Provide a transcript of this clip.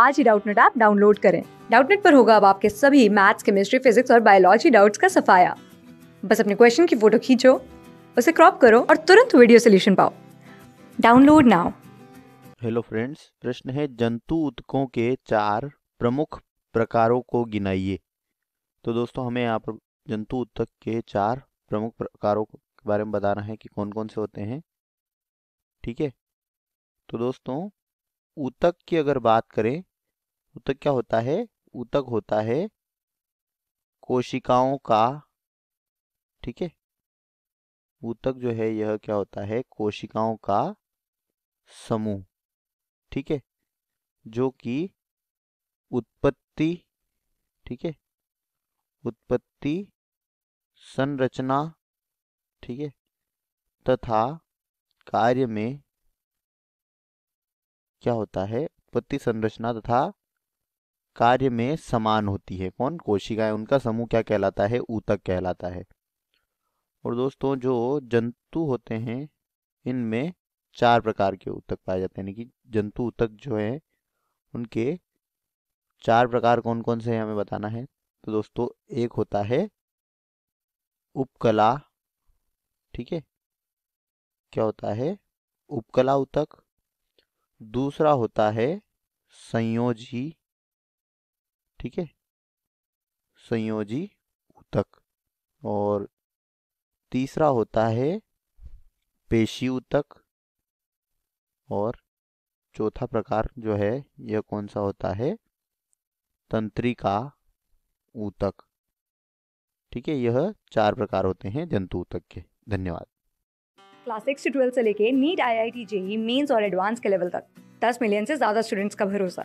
आज ही Doubtnut app download करें डाउटनेट पर होगा अब आपके सभी मैथ्स केमिस्ट्री फिजिक्स और बायोलॉजी डाउट्स का सफाया बस अपने क्वेश्चन की फोटो खींचो उसे क्रॉप करो और तुरंत वीडियो सोल्यूशन पाओ डाउनलोड नाउ हेलो फ्रेंड्स प्रश्न है जंतु उत्कों के चार प्रमुख प्रकारों को गिनाइए तो दोस्तों हमें यहाँ पर जंतु उत्तक के चार प्रमुख प्रकारों के बारे में बताना है कि कौन कौन से होते हैं ठीक है तो दोस्तों ऊतक की अगर बात करें उतक क्या होता है उतक होता है कोशिकाओं का ठीक है उतक जो है यह क्या होता है कोशिकाओं का समूह ठीक है जो कि उत्पत्ति ठीक है उत्पत्ति संरचना ठीक है तथा कार्य में क्या होता है उत्पत्ति संरचना तथा कार्य में समान होती है कौन कोशिकाएं उनका समूह क्या कहलाता है ऊतक कहलाता है और दोस्तों जो जंतु होते हैं इनमें चार प्रकार के ऊतक पाए जाते हैं यानी कि जंतु ऊतक जो है उनके चार प्रकार कौन कौन से हैं हमें बताना है तो दोस्तों एक होता है उपकला ठीक है क्या होता है उपकला ऊतक दूसरा होता है संयोजी ठीक है संयोजी उतक और तीसरा होता है पेशी ऊतक और चौथा प्रकार जो है यह कौन सा होता है तंत्रिका ऊतक ठीक है यह चार प्रकार होते हैं जंतु ऊतक के धन्यवाद क्लास सिक्स से ट्वेल्थ से लेके NEET I I T JEE Mains और एडवांस के लेवल तक दस मिलियन से ज़्यादा स्टूडेंट्स का भरोसा